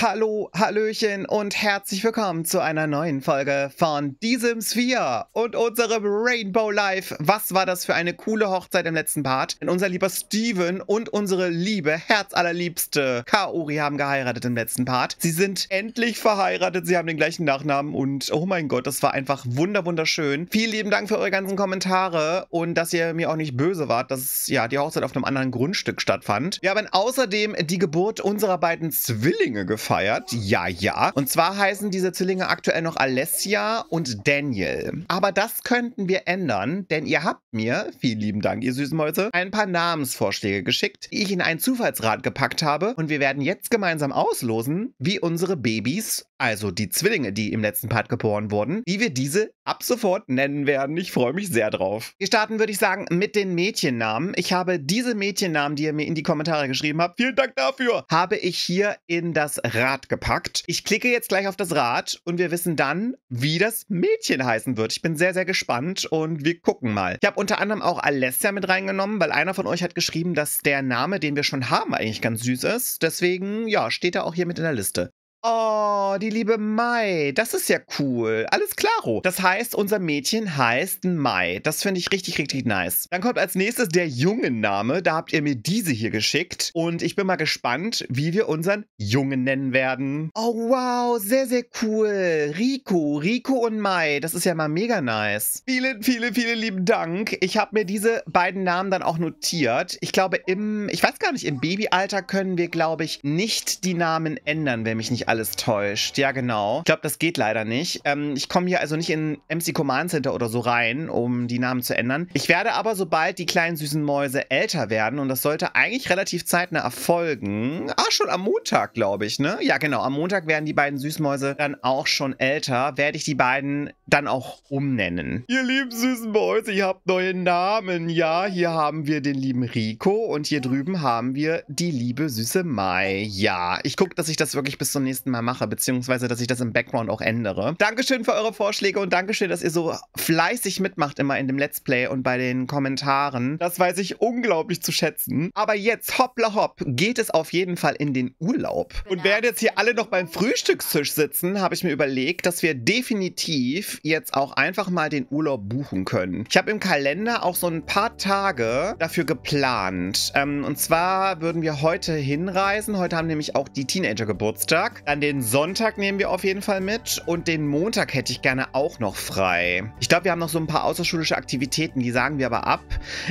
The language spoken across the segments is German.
Hallo, Hallöchen und herzlich willkommen zu einer neuen Folge von diesem Sphere und unserem Rainbow Life. Was war das für eine coole Hochzeit im letzten Part? Denn unser lieber Steven und unsere liebe, herzallerliebste Kaori haben geheiratet im letzten Part. Sie sind endlich verheiratet, sie haben den gleichen Nachnamen und oh mein Gott, das war einfach wunderschön. Vielen lieben Dank für eure ganzen Kommentare und dass ihr mir auch nicht böse wart, dass ja die Hochzeit auf einem anderen Grundstück stattfand. Wir haben außerdem die Geburt unserer beiden Zwillinge gefeiert gefeiert. Ja, ja. Und zwar heißen diese Zwillinge aktuell noch Alessia und Daniel. Aber das könnten wir ändern, denn ihr habt mir, vielen lieben Dank, ihr süßen Mäuse, ein paar Namensvorschläge geschickt, die ich in ein Zufallsrad gepackt habe. Und wir werden jetzt gemeinsam auslosen, wie unsere Babys also die Zwillinge, die im letzten Part geboren wurden, wie wir diese ab sofort nennen werden. Ich freue mich sehr drauf. Wir starten, würde ich sagen, mit den Mädchennamen. Ich habe diese Mädchennamen, die ihr mir in die Kommentare geschrieben habt, vielen Dank dafür, habe ich hier in das Rad gepackt. Ich klicke jetzt gleich auf das Rad und wir wissen dann, wie das Mädchen heißen wird. Ich bin sehr, sehr gespannt und wir gucken mal. Ich habe unter anderem auch Alessia mit reingenommen, weil einer von euch hat geschrieben, dass der Name, den wir schon haben, eigentlich ganz süß ist. Deswegen, ja, steht er auch hier mit in der Liste. Oh, die liebe Mai. Das ist ja cool. Alles klaro. Das heißt, unser Mädchen heißt Mai. Das finde ich richtig, richtig nice. Dann kommt als nächstes der jungen Name. Da habt ihr mir diese hier geschickt. Und ich bin mal gespannt, wie wir unseren Jungen nennen werden. Oh, wow. Sehr, sehr cool. Rico. Rico und Mai. Das ist ja mal mega nice. Vielen, vielen, vielen lieben Dank. Ich habe mir diese beiden Namen dann auch notiert. Ich glaube, im, ich weiß gar nicht, im Babyalter können wir, glaube ich, nicht die Namen ändern, wenn mich nicht alles täuscht. Ja, genau. Ich glaube, das geht leider nicht. Ähm, ich komme hier also nicht in MC Command Center oder so rein, um die Namen zu ändern. Ich werde aber, sobald die kleinen süßen Mäuse älter werden, und das sollte eigentlich relativ zeitnah erfolgen, ah, schon am Montag, glaube ich, ne? Ja, genau. Am Montag werden die beiden Süßmäuse dann auch schon älter, werde ich die beiden dann auch umnennen. Ihr lieben süßen Mäuse, ihr habt neue Namen. Ja, hier haben wir den lieben Rico und hier drüben haben wir die liebe süße Mai. Ja, ich gucke, dass ich das wirklich bis zum nächsten nächsten Mal mache, beziehungsweise dass ich das im Background auch ändere. Dankeschön für eure Vorschläge und Dankeschön, dass ihr so fleißig mitmacht immer in dem Let's Play und bei den Kommentaren. Das weiß ich unglaublich zu schätzen. Aber jetzt, hoppla hopp, geht es auf jeden Fall in den Urlaub. Genau. Und während jetzt hier alle noch beim Frühstückstisch sitzen, habe ich mir überlegt, dass wir definitiv jetzt auch einfach mal den Urlaub buchen können. Ich habe im Kalender auch so ein paar Tage dafür geplant. Ähm, und zwar würden wir heute hinreisen. Heute haben nämlich auch die Teenager Geburtstag. Dann den Sonntag nehmen wir auf jeden Fall mit und den Montag hätte ich gerne auch noch frei. Ich glaube, wir haben noch so ein paar außerschulische Aktivitäten, die sagen wir aber ab.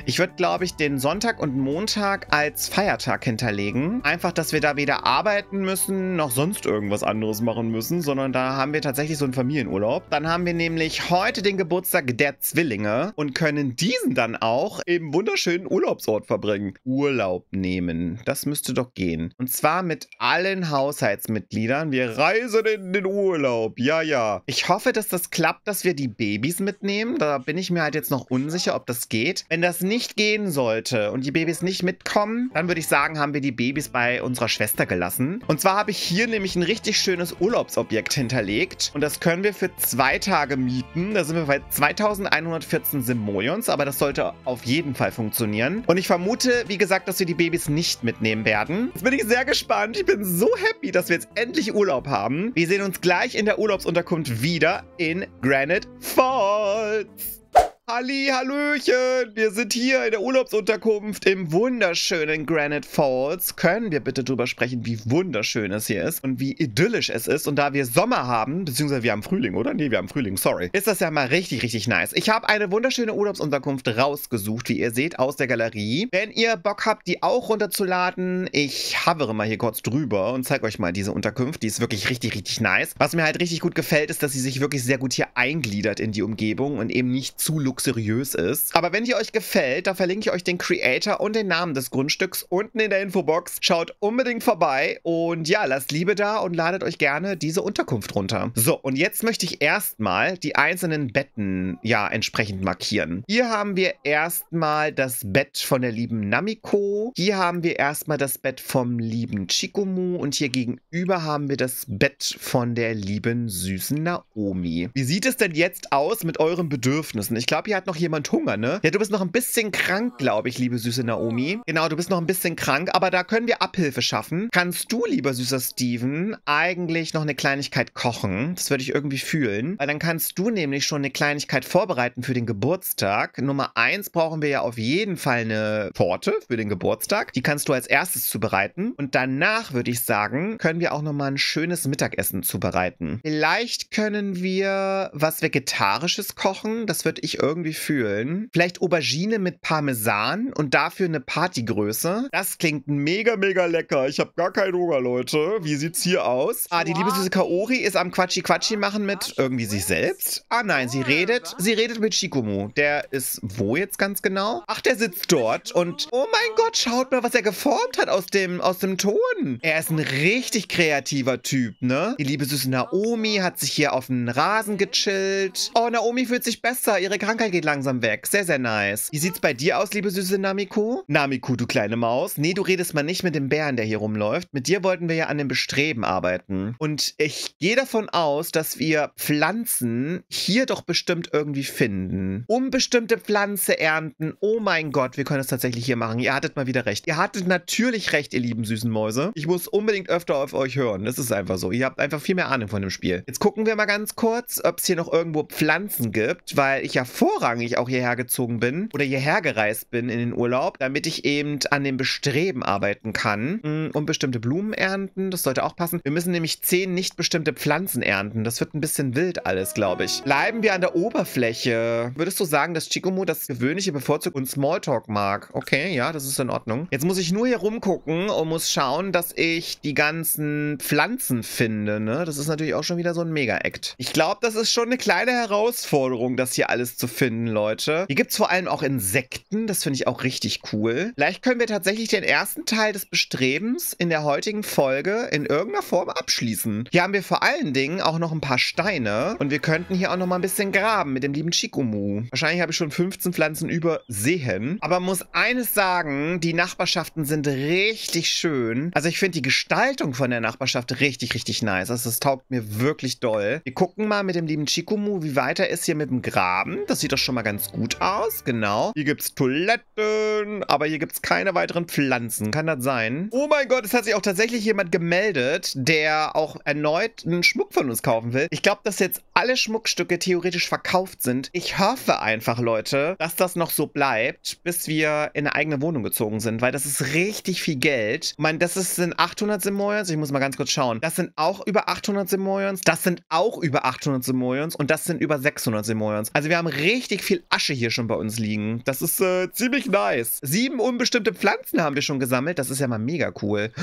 Ich würde, glaube ich, den Sonntag und Montag als Feiertag hinterlegen. Einfach, dass wir da weder arbeiten müssen, noch sonst irgendwas anderes machen müssen, sondern da haben wir tatsächlich so einen Familienurlaub. Dann haben wir nämlich heute den Geburtstag der Zwillinge und können diesen dann auch im wunderschönen Urlaubsort verbringen. Urlaub nehmen. Das müsste doch gehen. Und zwar mit allen Haushaltsmitgliedern Niedern. Wir reisen in den Urlaub. Ja, ja. Ich hoffe, dass das klappt, dass wir die Babys mitnehmen. Da bin ich mir halt jetzt noch unsicher, ob das geht. Wenn das nicht gehen sollte und die Babys nicht mitkommen, dann würde ich sagen, haben wir die Babys bei unserer Schwester gelassen. Und zwar habe ich hier nämlich ein richtig schönes Urlaubsobjekt hinterlegt. Und das können wir für zwei Tage mieten. Da sind wir bei 2114 Simoleons. Aber das sollte auf jeden Fall funktionieren. Und ich vermute, wie gesagt, dass wir die Babys nicht mitnehmen werden. Jetzt bin ich sehr gespannt. Ich bin so happy, dass wir jetzt endlich endlich Urlaub haben. Wir sehen uns gleich in der Urlaubsunterkunft wieder in Granite Falls. Halli, Hallöchen! Wir sind hier in der Urlaubsunterkunft im wunderschönen Granite Falls. Können wir bitte drüber sprechen, wie wunderschön es hier ist und wie idyllisch es ist? Und da wir Sommer haben, beziehungsweise wir haben Frühling, oder? Nee, wir haben Frühling, sorry. Ist das ja mal richtig, richtig nice. Ich habe eine wunderschöne Urlaubsunterkunft rausgesucht, wie ihr seht, aus der Galerie. Wenn ihr Bock habt, die auch runterzuladen, ich havere mal hier kurz drüber und zeige euch mal diese Unterkunft. Die ist wirklich richtig, richtig nice. Was mir halt richtig gut gefällt, ist, dass sie sich wirklich sehr gut hier eingliedert in die Umgebung und eben nicht zu lukrativ luxuriös ist. Aber wenn die euch gefällt, dann verlinke ich euch den Creator und den Namen des Grundstücks unten in der Infobox. Schaut unbedingt vorbei und ja, lasst Liebe da und ladet euch gerne diese Unterkunft runter. So, und jetzt möchte ich erstmal die einzelnen Betten ja entsprechend markieren. Hier haben wir erstmal das Bett von der lieben Namiko. Hier haben wir erstmal das Bett vom lieben Chikumu und hier gegenüber haben wir das Bett von der lieben süßen Naomi. Wie sieht es denn jetzt aus mit euren Bedürfnissen? Ich glaube, hier hat noch jemand Hunger, ne? Ja, du bist noch ein bisschen krank, glaube ich, liebe süße Naomi. Genau, du bist noch ein bisschen krank, aber da können wir Abhilfe schaffen. Kannst du, lieber süßer Steven, eigentlich noch eine Kleinigkeit kochen? Das würde ich irgendwie fühlen. Weil dann kannst du nämlich schon eine Kleinigkeit vorbereiten für den Geburtstag. Nummer eins brauchen wir ja auf jeden Fall eine Torte für den Geburtstag. Die kannst du als erstes zubereiten. Und danach würde ich sagen, können wir auch nochmal ein schönes Mittagessen zubereiten. Vielleicht können wir was Vegetarisches kochen. Das würde ich irgendwie irgendwie fühlen. Vielleicht Aubergine mit Parmesan und dafür eine Partygröße. Das klingt mega, mega lecker. Ich habe gar keinen Hunger, Leute. Wie sieht's hier aus? Ah, die liebe süße Kaori ist am Quatschi-Quatschi machen mit irgendwie sich selbst. Ah nein, sie redet. Sie redet mit Shikumu. Der ist wo jetzt ganz genau? Ach, der sitzt dort und oh mein Gott, schaut mal, was er geformt hat aus dem, aus dem Ton. Er ist ein richtig kreativer Typ, ne? Die liebe süße Naomi hat sich hier auf den Rasen gechillt. Oh, Naomi fühlt sich besser. Ihre Krankheit Teil geht langsam weg. Sehr, sehr nice. Wie sieht's bei dir aus, liebe süße Namiku? Namiku, du kleine Maus. Nee, du redest mal nicht mit dem Bären, der hier rumläuft. Mit dir wollten wir ja an dem Bestreben arbeiten. Und ich gehe davon aus, dass wir Pflanzen hier doch bestimmt irgendwie finden. Um bestimmte Pflanze ernten. Oh mein Gott, wir können es tatsächlich hier machen. Ihr hattet mal wieder recht. Ihr hattet natürlich recht, ihr lieben süßen Mäuse. Ich muss unbedingt öfter auf euch hören. Das ist einfach so. Ihr habt einfach viel mehr Ahnung von dem Spiel. Jetzt gucken wir mal ganz kurz, ob es hier noch irgendwo Pflanzen gibt, weil ich ja vor vorrangig auch hierher gezogen bin oder hierher gereist bin in den Urlaub, damit ich eben an dem Bestreben arbeiten kann mm, und bestimmte Blumen ernten. Das sollte auch passen. Wir müssen nämlich zehn nicht bestimmte Pflanzen ernten. Das wird ein bisschen wild alles, glaube ich. Bleiben wir an der Oberfläche. Würdest du sagen, dass Chikomo das Gewöhnliche bevorzugt und Smalltalk mag? Okay, ja, das ist in Ordnung. Jetzt muss ich nur hier rumgucken und muss schauen, dass ich die ganzen Pflanzen finde. Ne? Das ist natürlich auch schon wieder so ein Mega-Act. Ich glaube, das ist schon eine kleine Herausforderung, das hier alles zu finden finden, Leute. Hier gibt es vor allem auch Insekten. Das finde ich auch richtig cool. Vielleicht können wir tatsächlich den ersten Teil des Bestrebens in der heutigen Folge in irgendeiner Form abschließen. Hier haben wir vor allen Dingen auch noch ein paar Steine. Und wir könnten hier auch noch mal ein bisschen graben mit dem lieben Chikumu. Wahrscheinlich habe ich schon 15 Pflanzen übersehen. Aber muss eines sagen, die Nachbarschaften sind richtig schön. Also ich finde die Gestaltung von der Nachbarschaft richtig, richtig nice. Also das taugt mir wirklich doll. Wir gucken mal mit dem lieben Chikumu, wie weiter ist hier mit dem Graben. Das sieht sieht doch schon mal ganz gut aus, genau. Hier gibt es Toiletten, aber hier gibt es keine weiteren Pflanzen. Kann das sein? Oh mein Gott, es hat sich auch tatsächlich jemand gemeldet, der auch erneut einen Schmuck von uns kaufen will. Ich glaube, dass jetzt alle Schmuckstücke theoretisch verkauft sind. Ich hoffe einfach, Leute, dass das noch so bleibt, bis wir in eine eigene Wohnung gezogen sind, weil das ist richtig viel Geld. Ich meine, das ist, sind 800 Simoleons. Ich muss mal ganz kurz schauen. Das sind auch über 800 Simoleons. Das sind auch über 800 Simoleons. Und das sind über 600 Simoleons. Also wir haben richtig richtig viel Asche hier schon bei uns liegen. Das ist äh, ziemlich nice. Sieben unbestimmte Pflanzen haben wir schon gesammelt. Das ist ja mal mega cool.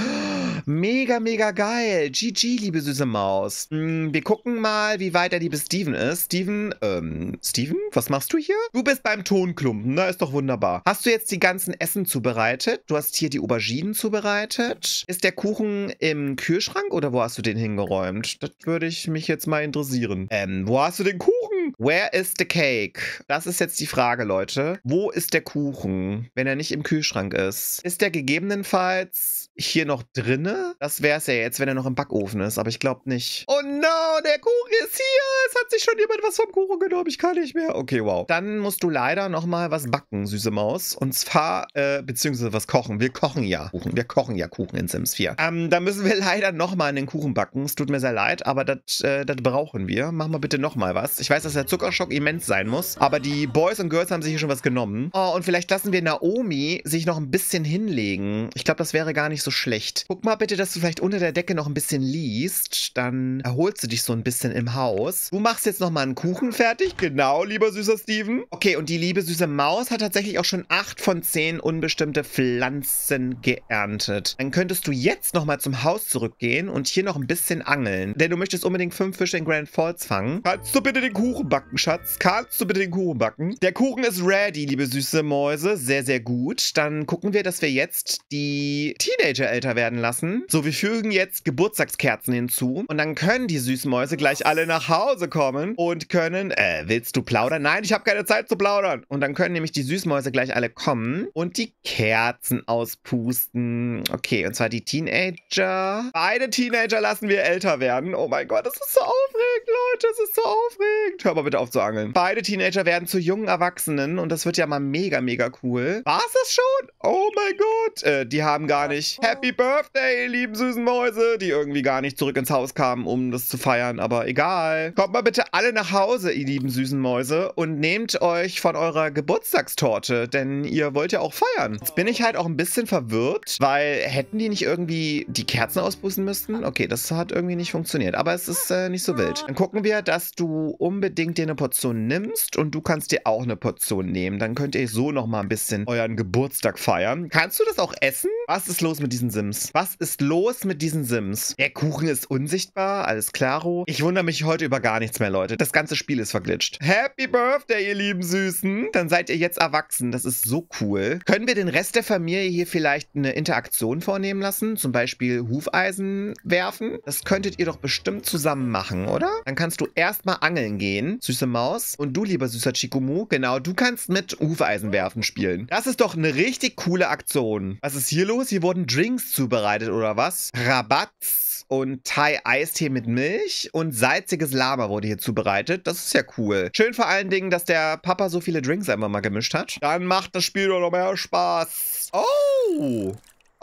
Mega, mega geil. GG, liebe süße Maus. Hm, wir gucken mal, wie weit der liebe Steven ist. Steven, ähm, Steven, was machst du hier? Du bist beim Tonklumpen. Na, ist doch wunderbar. Hast du jetzt die ganzen Essen zubereitet? Du hast hier die Auberginen zubereitet. Ist der Kuchen im Kühlschrank oder wo hast du den hingeräumt? Das würde ich mich jetzt mal interessieren. Ähm, wo hast du den Kuchen where is the cake? Das ist jetzt die Frage, Leute. Wo ist der Kuchen, wenn er nicht im Kühlschrank ist? Ist der gegebenenfalls hier noch drinne? Das wäre es ja jetzt, wenn er noch im Backofen ist, aber ich glaube nicht. Oh no, der Kuchen ist hier. Es hat sich schon jemand was vom Kuchen genommen. Ich kann nicht mehr. Okay, wow. Dann musst du leider nochmal was backen, süße Maus. Und zwar, äh, beziehungsweise was kochen. Wir kochen ja Kuchen. Wir kochen ja Kuchen in Sims 4. Ähm, da müssen wir leider nochmal einen Kuchen backen. Es tut mir sehr leid, aber das äh, dat brauchen wir. Mach mal bitte nochmal was. Ich weiß, dass der Zuckerschock immens sein muss, aber die Boys und Girls haben sich hier schon was genommen. Oh, und vielleicht lassen wir Naomi sich noch ein bisschen hinlegen. Ich glaube, das wäre gar nicht so so schlecht. Guck mal bitte, dass du vielleicht unter der Decke noch ein bisschen liest. Dann erholst du dich so ein bisschen im Haus. Du machst jetzt nochmal einen Kuchen fertig. Genau, lieber süßer Steven. Okay, und die liebe süße Maus hat tatsächlich auch schon acht von zehn unbestimmte Pflanzen geerntet. Dann könntest du jetzt nochmal zum Haus zurückgehen und hier noch ein bisschen angeln. Denn du möchtest unbedingt fünf Fische in Grand Falls fangen. Kannst du bitte den Kuchen backen, Schatz? Kannst du bitte den Kuchen backen? Der Kuchen ist ready, liebe süße Mäuse. Sehr, sehr gut. Dann gucken wir, dass wir jetzt die Teenager Teenager älter werden lassen. So, wir fügen jetzt Geburtstagskerzen hinzu und dann können die süßen Mäuse gleich alle nach Hause kommen und können, äh, willst du plaudern? Nein, ich habe keine Zeit zu plaudern. Und dann können nämlich die Süßmäuse gleich alle kommen und die Kerzen auspusten. Okay, und zwar die Teenager. Beide Teenager lassen wir älter werden. Oh mein Gott, das ist so aufregend, Leute, das ist so aufregend angeln. Hör mal bitte auf zu angeln. Beide Teenager werden zu jungen Erwachsenen und das wird ja mal mega, mega cool. War es das schon? Oh mein Gott. Äh, die haben gar nicht oh. Happy Birthday, ihr lieben süßen Mäuse, die irgendwie gar nicht zurück ins Haus kamen, um das zu feiern. Aber egal. Kommt mal bitte alle nach Hause, ihr lieben süßen Mäuse und nehmt euch von eurer Geburtstagstorte, denn ihr wollt ja auch feiern. Jetzt bin ich halt auch ein bisschen verwirrt, weil hätten die nicht irgendwie die Kerzen ausbußen müssen? Okay, das hat irgendwie nicht funktioniert, aber es ist äh, nicht so wild. Dann gucken wir, dass du um unbedingt dir eine Portion nimmst und du kannst dir auch eine Portion nehmen. Dann könnt ihr so nochmal ein bisschen euren Geburtstag feiern. Kannst du das auch essen? Was ist los mit diesen Sims? Was ist los mit diesen Sims? Der Kuchen ist unsichtbar, alles klaro. Ich wundere mich heute über gar nichts mehr, Leute. Das ganze Spiel ist verglitscht. Happy Birthday, ihr lieben Süßen. Dann seid ihr jetzt erwachsen. Das ist so cool. Können wir den Rest der Familie hier vielleicht eine Interaktion vornehmen lassen? Zum Beispiel Hufeisen werfen? Das könntet ihr doch bestimmt zusammen machen, oder? Dann kannst du erstmal angeln gehen gehen, süße Maus. Und du, lieber süßer Chikumu, genau, du kannst mit Hufeisenwerfen spielen. Das ist doch eine richtig coole Aktion. Was ist hier los? Hier wurden Drinks zubereitet oder was? Rabatz und Thai-Eistee mit Milch und salziges Lama wurde hier zubereitet. Das ist ja cool. Schön vor allen Dingen, dass der Papa so viele Drinks einfach mal gemischt hat. Dann macht das Spiel doch noch mehr Spaß. Oh!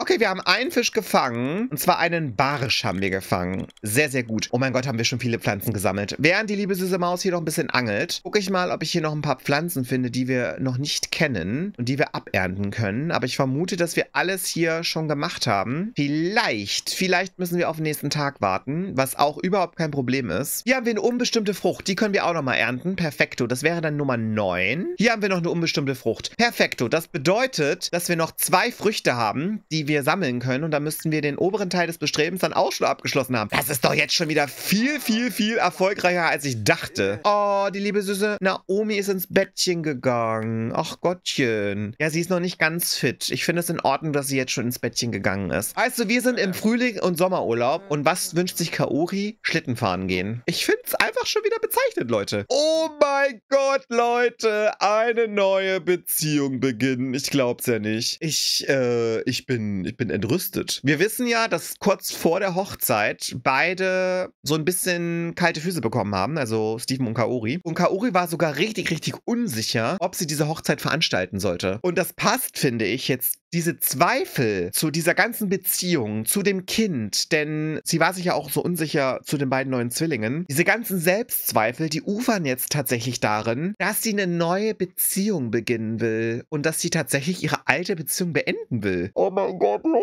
Okay, wir haben einen Fisch gefangen. Und zwar einen Barsch haben wir gefangen. Sehr, sehr gut. Oh mein Gott, haben wir schon viele Pflanzen gesammelt. Während die liebe süße Maus hier noch ein bisschen angelt, gucke ich mal, ob ich hier noch ein paar Pflanzen finde, die wir noch nicht kennen und die wir abernten können. Aber ich vermute, dass wir alles hier schon gemacht haben. Vielleicht, vielleicht müssen wir auf den nächsten Tag warten, was auch überhaupt kein Problem ist. Hier haben wir eine unbestimmte Frucht. Die können wir auch nochmal ernten. Perfekto. Das wäre dann Nummer 9. Hier haben wir noch eine unbestimmte Frucht. Perfekto. Das bedeutet, dass wir noch zwei Früchte haben, die wir wir sammeln können und dann müssten wir den oberen Teil des Bestrebens dann auch schon abgeschlossen haben. Das ist doch jetzt schon wieder viel, viel, viel erfolgreicher, als ich dachte. Oh, die liebe Süße Naomi ist ins Bettchen gegangen. Ach Gottchen. Ja, sie ist noch nicht ganz fit. Ich finde es in Ordnung, dass sie jetzt schon ins Bettchen gegangen ist. Weißt du, wir sind im Frühling und Sommerurlaub und was wünscht sich Kaori? Schlittenfahren gehen. Ich finde es einfach schon wieder bezeichnet, Leute. Oh mein Gott, Leute. Eine neue Beziehung beginnen. Ich glaub's ja nicht. Ich, äh, ich bin ich bin entrüstet. Wir wissen ja, dass kurz vor der Hochzeit beide so ein bisschen kalte Füße bekommen haben, also Steven und Kaori. Und Kaori war sogar richtig, richtig unsicher, ob sie diese Hochzeit veranstalten sollte. Und das passt, finde ich, jetzt diese Zweifel zu dieser ganzen Beziehung, zu dem Kind, denn sie war sich ja auch so unsicher zu den beiden neuen Zwillingen, diese ganzen Selbstzweifel, die ufern jetzt tatsächlich darin, dass sie eine neue Beziehung beginnen will und dass sie tatsächlich ihre alte Beziehung beenden will. Oh mein Gott, Leute.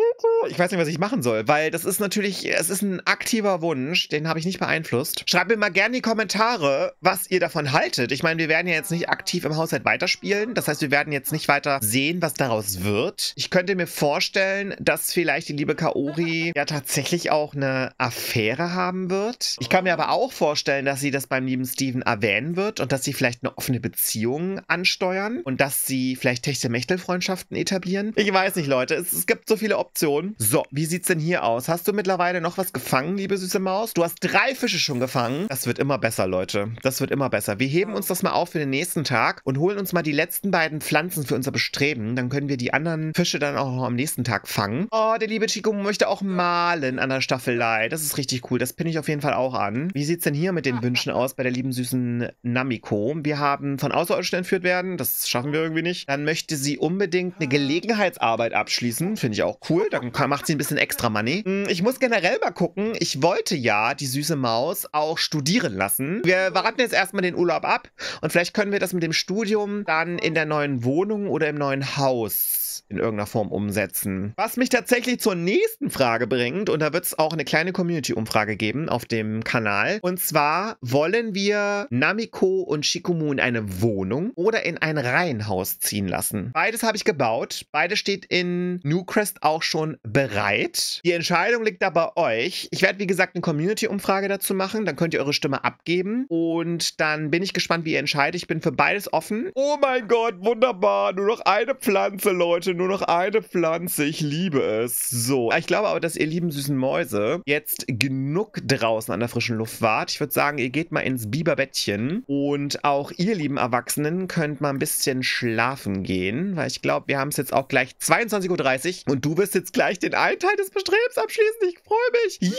Ich weiß nicht, was ich machen soll, weil das ist natürlich, es ist ein aktiver Wunsch, den habe ich nicht beeinflusst. Schreibt mir mal gerne in die Kommentare, was ihr davon haltet. Ich meine, wir werden ja jetzt nicht aktiv im Haushalt weiterspielen, das heißt, wir werden jetzt nicht weiter sehen, was daraus wird. Ich könnte mir vorstellen, dass vielleicht die liebe Kaori ja tatsächlich auch eine Affäre haben wird. Ich kann mir aber auch vorstellen, dass sie das beim lieben Steven erwähnen wird und dass sie vielleicht eine offene Beziehung ansteuern und dass sie vielleicht techte mechtel freundschaften etablieren. Ich weiß nicht, Leute. Es, es gibt so viele Optionen. So, wie sieht's denn hier aus? Hast du mittlerweile noch was gefangen, liebe süße Maus? Du hast drei Fische schon gefangen. Das wird immer besser, Leute. Das wird immer besser. Wir heben uns das mal auf für den nächsten Tag und holen uns mal die letzten beiden Pflanzen für unser Bestreben. Dann können wir die anderen Fische Fische dann auch noch am nächsten Tag fangen. Oh, der liebe Chico möchte auch malen an der Staffelei. Das ist richtig cool. Das pinne ich auf jeden Fall auch an. Wie sieht es denn hier mit den Wünschen aus bei der lieben süßen Namiko? Wir haben von Außerirdischen entführt werden. Das schaffen wir irgendwie nicht. Dann möchte sie unbedingt eine Gelegenheitsarbeit abschließen. Finde ich auch cool. Dann macht sie ein bisschen extra Money. Hm, ich muss generell mal gucken. Ich wollte ja die süße Maus auch studieren lassen. Wir warten jetzt erstmal den Urlaub ab und vielleicht können wir das mit dem Studium dann in der neuen Wohnung oder im neuen Haus in irgendeiner irgendeiner Form umsetzen. Was mich tatsächlich zur nächsten Frage bringt, und da wird es auch eine kleine Community-Umfrage geben auf dem Kanal. Und zwar wollen wir Namiko und Shikumu in eine Wohnung oder in ein Reihenhaus ziehen lassen. Beides habe ich gebaut. Beides steht in Newcrest auch schon bereit. Die Entscheidung liegt da bei euch. Ich werde, wie gesagt, eine Community-Umfrage dazu machen. Dann könnt ihr eure Stimme abgeben. Und dann bin ich gespannt, wie ihr entscheidet. Ich bin für beides offen. Oh mein Gott, wunderbar. Nur noch eine Pflanze, Leute. Nur noch eine Pflanze, ich liebe es. So, ah, ich glaube aber, dass ihr lieben süßen Mäuse jetzt genug draußen an der frischen Luft wart. Ich würde sagen, ihr geht mal ins Biberbettchen und auch ihr lieben Erwachsenen könnt mal ein bisschen schlafen gehen, weil ich glaube, wir haben es jetzt auch gleich 22.30 Uhr und du wirst jetzt gleich den einen Teil des Bestrebens abschließen. Ich freue mich. Ja!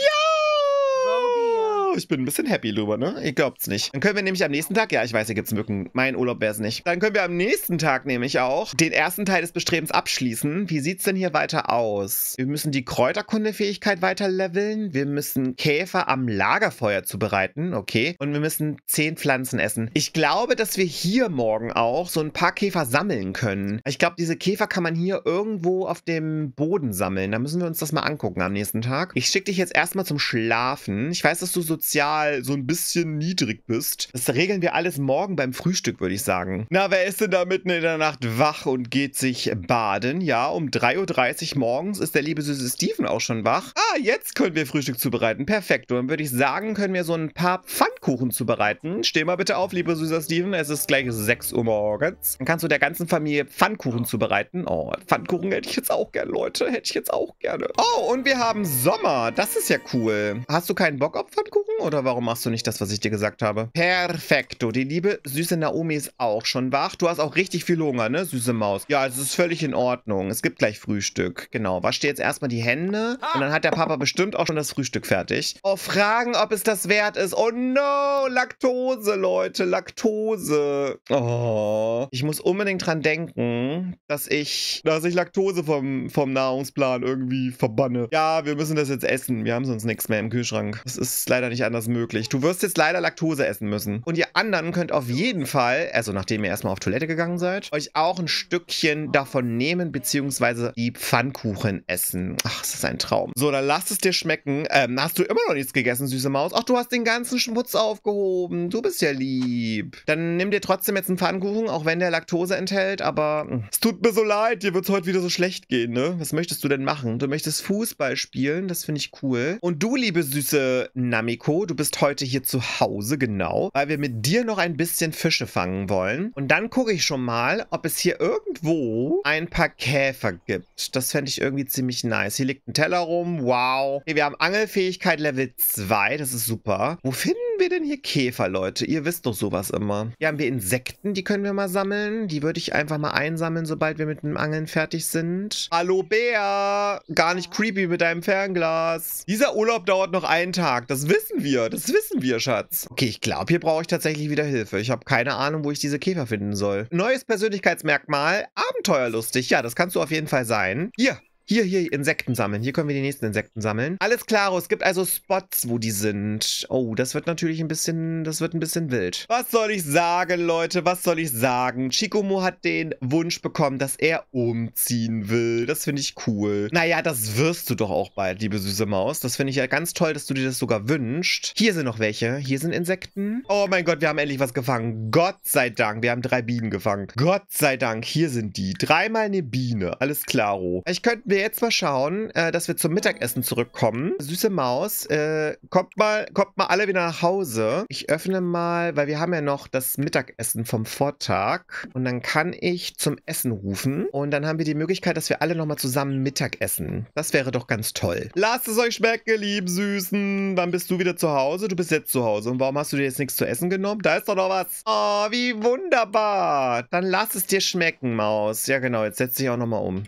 ich bin ein bisschen happy drüber, ne? Ihr glaubt's nicht. Dann können wir nämlich am nächsten Tag, ja, ich weiß, hier gibt's Mücken. Mein Urlaub wär's nicht. Dann können wir am nächsten Tag nämlich auch den ersten Teil des Bestrebens abschließen. Wie sieht's denn hier weiter aus? Wir müssen die Kräuterkundefähigkeit weiter leveln. Wir müssen Käfer am Lagerfeuer zubereiten, okay? Und wir müssen zehn Pflanzen essen. Ich glaube, dass wir hier morgen auch so ein paar Käfer sammeln können. Ich glaube, diese Käfer kann man hier irgendwo auf dem Boden sammeln. Da müssen wir uns das mal angucken am nächsten Tag. Ich schicke dich jetzt erstmal zum Schlafen. Ich weiß, dass du so sozial so ein bisschen niedrig bist. Das regeln wir alles morgen beim Frühstück, würde ich sagen. Na, wer ist denn da mitten in der Nacht wach und geht sich baden? Ja, um 3.30 Uhr morgens ist der liebe süße Steven auch schon wach. Ah, jetzt können wir Frühstück zubereiten. Perfekt. Und dann würde ich sagen, können wir so ein paar Pfannkuchen zu bereiten. Steh mal bitte auf, lieber süßer Steven. Es ist gleich 6 Uhr morgens. Dann kannst du der ganzen Familie Pfannkuchen zubereiten. Oh, Pfannkuchen hätte ich jetzt auch gerne, Leute. Hätte ich jetzt auch gerne. Oh, und wir haben Sommer. Das ist ja cool. Hast du keinen Bock auf Pfannkuchen? Oder warum machst du nicht das, was ich dir gesagt habe? Perfekto. Die liebe süße Naomi ist auch schon wach. Du hast auch richtig viel Hunger, ne, süße Maus? Ja, es ist völlig in Ordnung. Es gibt gleich Frühstück. Genau. Wasch dir jetzt erstmal die Hände. Und dann hat der Papa bestimmt auch schon das Frühstück fertig. Oh, fragen, ob es das wert ist. Oh no! Oh, Laktose, Leute, Laktose. Oh. Ich muss unbedingt dran denken, dass ich, dass ich Laktose vom, vom Nahrungsplan irgendwie verbanne. Ja, wir müssen das jetzt essen. Wir haben sonst nichts mehr im Kühlschrank. Das ist leider nicht anders möglich. Du wirst jetzt leider Laktose essen müssen. Und ihr anderen könnt auf jeden Fall, also nachdem ihr erstmal auf Toilette gegangen seid, euch auch ein Stückchen davon nehmen, beziehungsweise die Pfannkuchen essen. Ach, das ist ein Traum. So, dann lasst es dir schmecken. Ähm, hast du immer noch nichts gegessen, süße Maus? Ach, du hast den ganzen Schmutz auf aufgehoben. Du bist ja lieb. Dann nimm dir trotzdem jetzt einen Pfannkuchen, auch wenn der Laktose enthält, aber hm. es tut mir so leid, dir wird es heute wieder so schlecht gehen, ne? Was möchtest du denn machen? Du möchtest Fußball spielen, das finde ich cool. Und du, liebe süße Namiko, du bist heute hier zu Hause, genau, weil wir mit dir noch ein bisschen Fische fangen wollen. Und dann gucke ich schon mal, ob es hier irgendwo ein paar Käfer gibt. Das fände ich irgendwie ziemlich nice. Hier liegt ein Teller rum, wow. Okay, wir haben Angelfähigkeit Level 2, das ist super. Wo finden wir denn hier Käfer, Leute? Ihr wisst doch sowas immer. Hier haben wir Insekten, die können wir mal sammeln. Die würde ich einfach mal einsammeln, sobald wir mit dem Angeln fertig sind. Hallo Bär! Gar nicht creepy mit deinem Fernglas. Dieser Urlaub dauert noch einen Tag. Das wissen wir. Das wissen wir, Schatz. Okay, ich glaube, hier brauche ich tatsächlich wieder Hilfe. Ich habe keine Ahnung, wo ich diese Käfer finden soll. Neues Persönlichkeitsmerkmal. Abenteuerlustig. Ja, das kannst du auf jeden Fall sein. Hier, hier, hier, Insekten sammeln. Hier können wir die nächsten Insekten sammeln. Alles klar, es gibt also Spots, wo die sind. Oh, das wird natürlich ein bisschen, das wird ein bisschen wild. Was soll ich sagen, Leute? Was soll ich sagen? Chikomo hat den Wunsch bekommen, dass er umziehen will. Das finde ich cool. Naja, das wirst du doch auch bald, liebe süße Maus. Das finde ich ja ganz toll, dass du dir das sogar wünschst. Hier sind noch welche. Hier sind Insekten. Oh mein Gott, wir haben endlich was gefangen. Gott sei Dank. Wir haben drei Bienen gefangen. Gott sei Dank. Hier sind die. Dreimal eine Biene. Alles klar, Ich könnte wir jetzt mal schauen, äh, dass wir zum Mittagessen zurückkommen. Süße Maus, äh, kommt, mal, kommt mal alle wieder nach Hause. Ich öffne mal, weil wir haben ja noch das Mittagessen vom Vortag. Und dann kann ich zum Essen rufen. Und dann haben wir die Möglichkeit, dass wir alle nochmal zusammen Mittag essen. Das wäre doch ganz toll. Lasst es euch schmecken, lieben Süßen. Dann bist du wieder zu Hause. Du bist jetzt zu Hause. Und warum hast du dir jetzt nichts zu essen genommen? Da ist doch noch was. Oh, wie wunderbar. Dann lass es dir schmecken, Maus. Ja, genau. Jetzt setz dich auch nochmal um.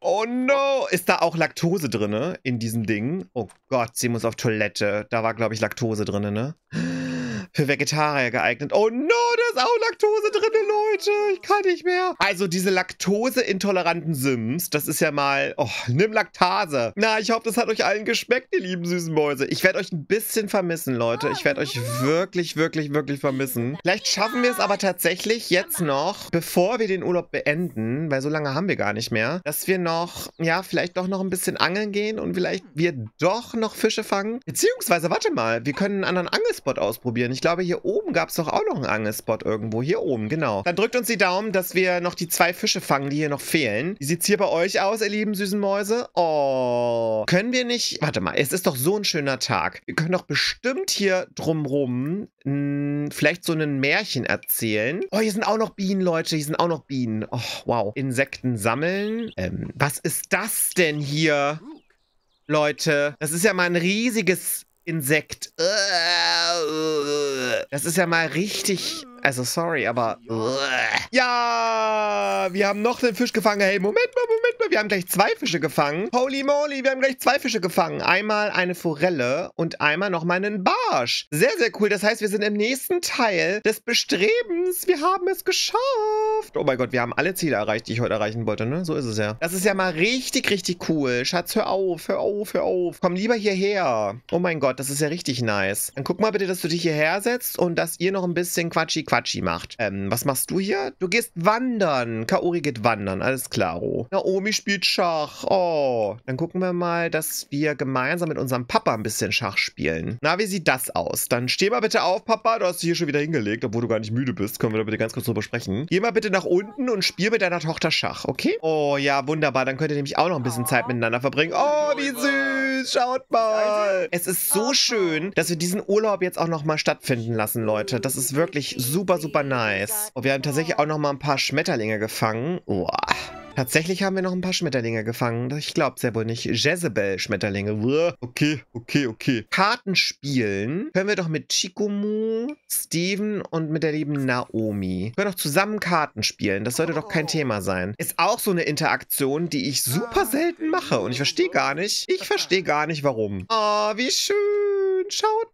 Oh no! Ist da auch Laktose drin, ne? In diesem Ding? Oh Gott, sie muss auf Toilette. Da war, glaube ich, Laktose drin, ne? für Vegetarier geeignet. Oh no, da ist auch Laktose drin, Leute. Ich kann nicht mehr. Also diese laktoseintoleranten Sims, das ist ja mal... Oh, nimm Laktase. Na, ich hoffe, das hat euch allen geschmeckt, ihr lieben süßen Mäuse. Ich werde euch ein bisschen vermissen, Leute. Ich werde euch wirklich, wirklich, wirklich vermissen. Vielleicht schaffen wir es aber tatsächlich jetzt noch, bevor wir den Urlaub beenden, weil so lange haben wir gar nicht mehr, dass wir noch, ja, vielleicht doch noch ein bisschen angeln gehen und vielleicht wir doch noch Fische fangen. Beziehungsweise, warte mal, wir können einen anderen Angelspot ausprobieren. Ich glaube, hier oben gab es doch auch noch einen Angelspot irgendwo. Hier oben, genau. Dann drückt uns die Daumen, dass wir noch die zwei Fische fangen, die hier noch fehlen. Wie sieht es hier bei euch aus, ihr lieben süßen Mäuse? Oh. Können wir nicht... Warte mal, es ist doch so ein schöner Tag. Wir können doch bestimmt hier drumrum hm, vielleicht so ein Märchen erzählen. Oh, hier sind auch noch Bienen, Leute. Hier sind auch noch Bienen. Oh, wow. Insekten sammeln. Ähm, was ist das denn hier? Leute, das ist ja mal ein riesiges Insekt. Äh, äh, äh. Das ist ja mal richtig also sorry, aber... Ja, wir haben noch einen Fisch gefangen. Hey, Moment mal, Moment mal. Wir haben gleich zwei Fische gefangen. Holy moly, wir haben gleich zwei Fische gefangen. Einmal eine Forelle und einmal nochmal einen Barsch. Sehr, sehr cool. Das heißt, wir sind im nächsten Teil des Bestrebens. Wir haben es geschafft. Oh mein Gott, wir haben alle Ziele erreicht, die ich heute erreichen wollte, ne? So ist es ja. Das ist ja mal richtig, richtig cool. Schatz, hör auf, hör auf, hör auf. Komm lieber hierher. Oh mein Gott, das ist ja richtig nice. Dann guck mal bitte, dass du dich hierher setzt und dass ihr noch ein bisschen quatschig quatschi Quatschi macht. Ähm, was machst du hier? Du gehst wandern. Kaori geht wandern, alles klaro. Naomi spielt Schach. Oh, dann gucken wir mal, dass wir gemeinsam mit unserem Papa ein bisschen Schach spielen. Na, wie sieht das aus? Dann steh mal bitte auf, Papa. Du hast dich hier schon wieder hingelegt, obwohl du gar nicht müde bist. Können wir da bitte ganz kurz drüber sprechen. Geh mal bitte nach unten und spiel mit deiner Tochter Schach, okay? Oh, ja, wunderbar. Dann könnt ihr nämlich auch noch ein bisschen Zeit ah. miteinander verbringen. Oh, wie süß. Schaut mal. Es ist so schön, dass wir diesen Urlaub jetzt auch nochmal stattfinden lassen, Leute. Das ist wirklich super super, super nice. Und oh, wir haben tatsächlich auch noch mal ein paar Schmetterlinge gefangen. Boah. Tatsächlich haben wir noch ein paar Schmetterlinge gefangen. Ich glaube sehr wohl nicht. Jezebel-Schmetterlinge. Okay, okay, okay. Karten spielen können wir doch mit Chikumu, Steven und mit der lieben Naomi. Können Wir doch zusammen Karten spielen. Das sollte doch kein oh. Thema sein. Ist auch so eine Interaktion, die ich super ah. selten mache. Und ich verstehe gar nicht. Ich verstehe gar nicht, warum. Oh, wie schön. Schaut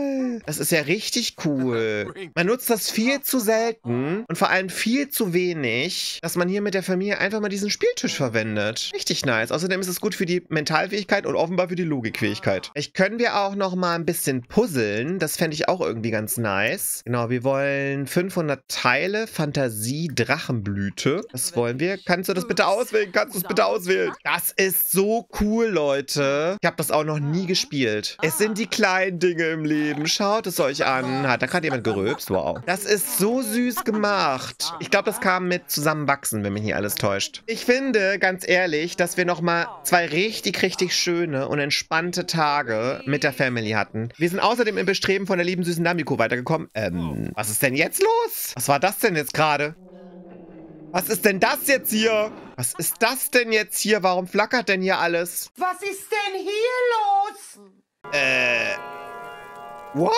cool. Das ist ja richtig cool. Man nutzt das viel zu selten und vor allem viel zu wenig, dass man hier mit der Familie einfach mal diesen Spieltisch verwendet. Richtig nice. Außerdem ist es gut für die Mentalfähigkeit und offenbar für die Logikfähigkeit. Vielleicht können wir auch noch mal ein bisschen puzzeln. Das fände ich auch irgendwie ganz nice. Genau, wir wollen 500 Teile Fantasie Drachenblüte. Das wollen wir. Kannst du das bitte auswählen? Kannst du das bitte auswählen? Das ist so cool, Leute. Ich habe das auch noch nie gespielt. Es sind die kleinen Dinge im Leben. Lieben. Schaut es euch an. Hat da gerade jemand gerülpst? Wow. Das ist so süß gemacht. Ich glaube, das kam mit Zusammenwachsen, wenn mich hier alles täuscht. Ich finde, ganz ehrlich, dass wir nochmal zwei richtig, richtig schöne und entspannte Tage mit der Family hatten. Wir sind außerdem im Bestreben von der lieben süßen Namiko weitergekommen. Ähm, was ist denn jetzt los? Was war das denn jetzt gerade? Was ist denn das jetzt hier? Was ist das denn jetzt hier? Warum flackert denn hier alles? Was ist denn hier los? Äh... What?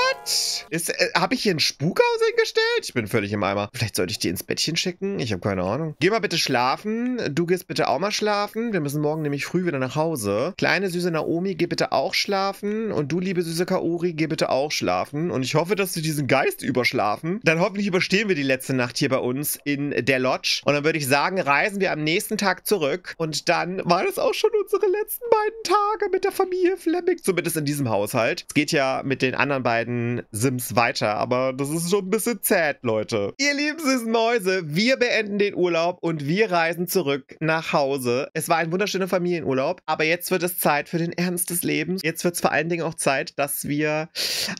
Äh, habe ich hier ein Spukhaus hingestellt? Ich bin völlig im Eimer. Vielleicht sollte ich die ins Bettchen schicken? Ich habe keine Ahnung. Geh mal bitte schlafen. Du gehst bitte auch mal schlafen. Wir müssen morgen nämlich früh wieder nach Hause. Kleine süße Naomi, geh bitte auch schlafen. Und du, liebe süße Kaori, geh bitte auch schlafen. Und ich hoffe, dass sie diesen Geist überschlafen. Dann hoffentlich überstehen wir die letzte Nacht hier bei uns in der Lodge. Und dann würde ich sagen, reisen wir am nächsten Tag zurück. Und dann waren es auch schon unsere letzten beiden Tage mit der Familie Fleming. Zumindest in diesem Haushalt. Es geht ja mit den anderen anderen beiden Sims weiter, aber das ist schon ein bisschen zäh, Leute. Ihr lieben Mäuse, wir beenden den Urlaub und wir reisen zurück nach Hause. Es war ein wunderschöner Familienurlaub, aber jetzt wird es Zeit für den Ernst des Lebens. Jetzt wird es vor allen Dingen auch Zeit, dass wir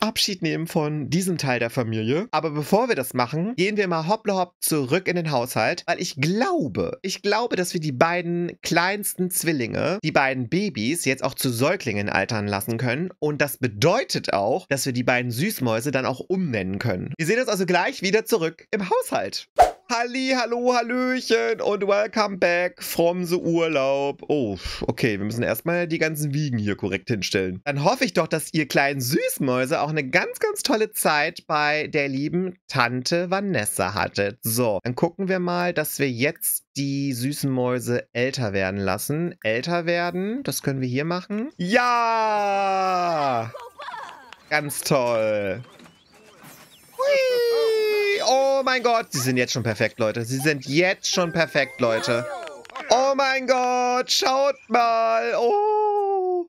Abschied nehmen von diesem Teil der Familie. Aber bevor wir das machen, gehen wir mal hopple hopp zurück in den Haushalt, weil ich glaube, ich glaube, dass wir die beiden kleinsten Zwillinge, die beiden Babys jetzt auch zu Säuglingen altern lassen können und das bedeutet auch, dass wir die beiden Süßmäuse, dann auch umnennen können. Wir sehen uns also gleich wieder zurück im Haushalt. Halli, hallo, hallöchen und welcome back from the Urlaub. Oh, okay, wir müssen erstmal die ganzen Wiegen hier korrekt hinstellen. Dann hoffe ich doch, dass ihr kleinen Süßmäuse auch eine ganz, ganz tolle Zeit bei der lieben Tante Vanessa hattet. So, dann gucken wir mal, dass wir jetzt die süßen Mäuse älter werden lassen. Älter werden, das können wir hier machen. Ja! Ganz toll. Oh mein Gott. Sie sind jetzt schon perfekt, Leute. Sie sind jetzt schon perfekt, Leute. Oh mein Gott. Schaut mal. Oh.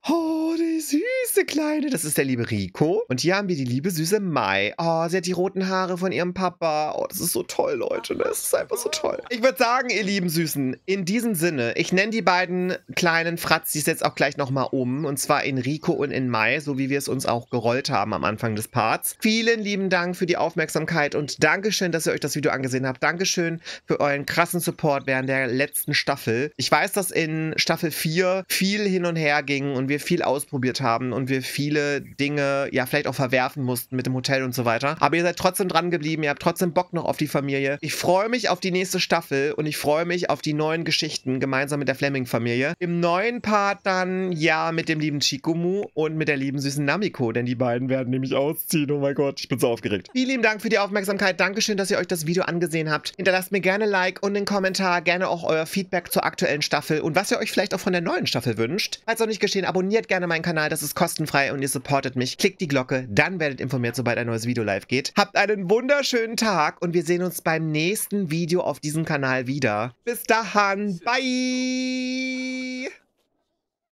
Oh, die süße Kleine. Das ist der liebe Rico. Und hier haben wir die liebe süße Mai. Oh, sie hat die roten Haare von ihrem Papa. Oh, das ist so toll, Leute. Ne? Das ist einfach so toll. Ich würde sagen, ihr lieben Süßen, in diesem Sinne, ich nenne die beiden kleinen Fratzis jetzt auch gleich nochmal um. Und zwar in Rico und in Mai, so wie wir es uns auch gerollt haben am Anfang des Parts. Vielen lieben Dank für die Aufmerksamkeit und Dankeschön, dass ihr euch das Video angesehen habt. Dankeschön für euren krassen Support während der letzten Staffel. Ich weiß, dass in Staffel 4 viel hin und her ging und wir wir viel ausprobiert haben und wir viele Dinge ja vielleicht auch verwerfen mussten mit dem Hotel und so weiter. Aber ihr seid trotzdem dran geblieben, ihr habt trotzdem Bock noch auf die Familie. Ich freue mich auf die nächste Staffel und ich freue mich auf die neuen Geschichten gemeinsam mit der Fleming-Familie. Im neuen Part dann ja mit dem lieben Chikumu und mit der lieben süßen Namiko, denn die beiden werden nämlich ausziehen. Oh mein Gott, ich bin so aufgeregt. Vielen lieben Dank für die Aufmerksamkeit. Dankeschön, dass ihr euch das Video angesehen habt. Hinterlasst mir gerne Like und einen Kommentar, gerne auch euer Feedback zur aktuellen Staffel und was ihr euch vielleicht auch von der neuen Staffel wünscht. Falls noch nicht geschehen, abonniert abonniert gerne meinen Kanal, das ist kostenfrei und ihr supportet mich. Klickt die Glocke, dann werdet informiert, sobald ein neues Video live geht. Habt einen wunderschönen Tag und wir sehen uns beim nächsten Video auf diesem Kanal wieder. Bis dahin, bye!